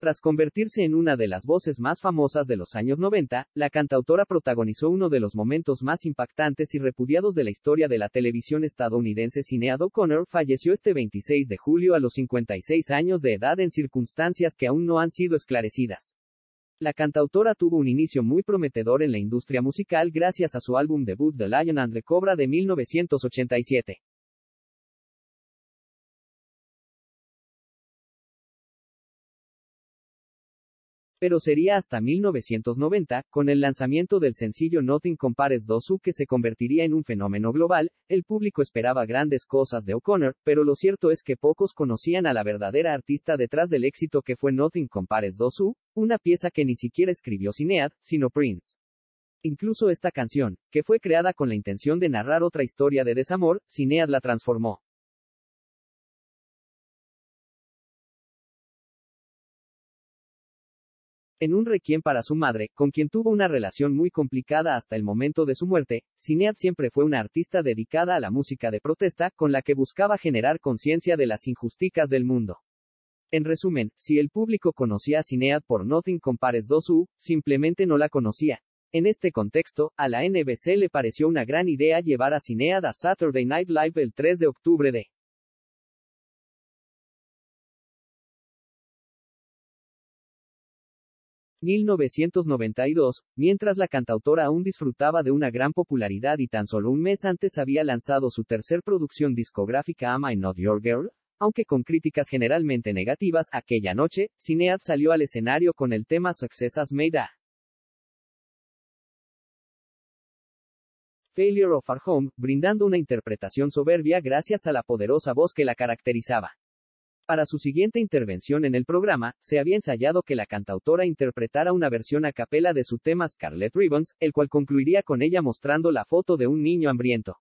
Tras convertirse en una de las voces más famosas de los años 90, la cantautora protagonizó uno de los momentos más impactantes y repudiados de la historia de la televisión estadounidense. Cineado Connor falleció este 26 de julio a los 56 años de edad en circunstancias que aún no han sido esclarecidas. La cantautora tuvo un inicio muy prometedor en la industria musical gracias a su álbum debut The Lion and the Cobra de 1987. pero sería hasta 1990, con el lanzamiento del sencillo Nothing Compares 2 U, que se convertiría en un fenómeno global, el público esperaba grandes cosas de O'Connor, pero lo cierto es que pocos conocían a la verdadera artista detrás del éxito que fue Nothing Compares 2 U, una pieza que ni siquiera escribió Cinead, sino Prince. Incluso esta canción, que fue creada con la intención de narrar otra historia de desamor, Cinead la transformó. En un requiem para su madre, con quien tuvo una relación muy complicada hasta el momento de su muerte, Sinead siempre fue una artista dedicada a la música de protesta, con la que buscaba generar conciencia de las injusticas del mundo. En resumen, si el público conocía a Sinead por Nothing Compares 2U, simplemente no la conocía. En este contexto, a la NBC le pareció una gran idea llevar a Sinead a Saturday Night Live el 3 de octubre de 1992, mientras la cantautora aún disfrutaba de una gran popularidad y tan solo un mes antes había lanzado su tercer producción discográfica Am I Not Your Girl, aunque con críticas generalmente negativas, aquella noche, Cinead salió al escenario con el tema Success As Made A Failure of Our Home, brindando una interpretación soberbia gracias a la poderosa voz que la caracterizaba. Para su siguiente intervención en el programa, se había ensayado que la cantautora interpretara una versión a capela de su tema Scarlet Ribbons, el cual concluiría con ella mostrando la foto de un niño hambriento.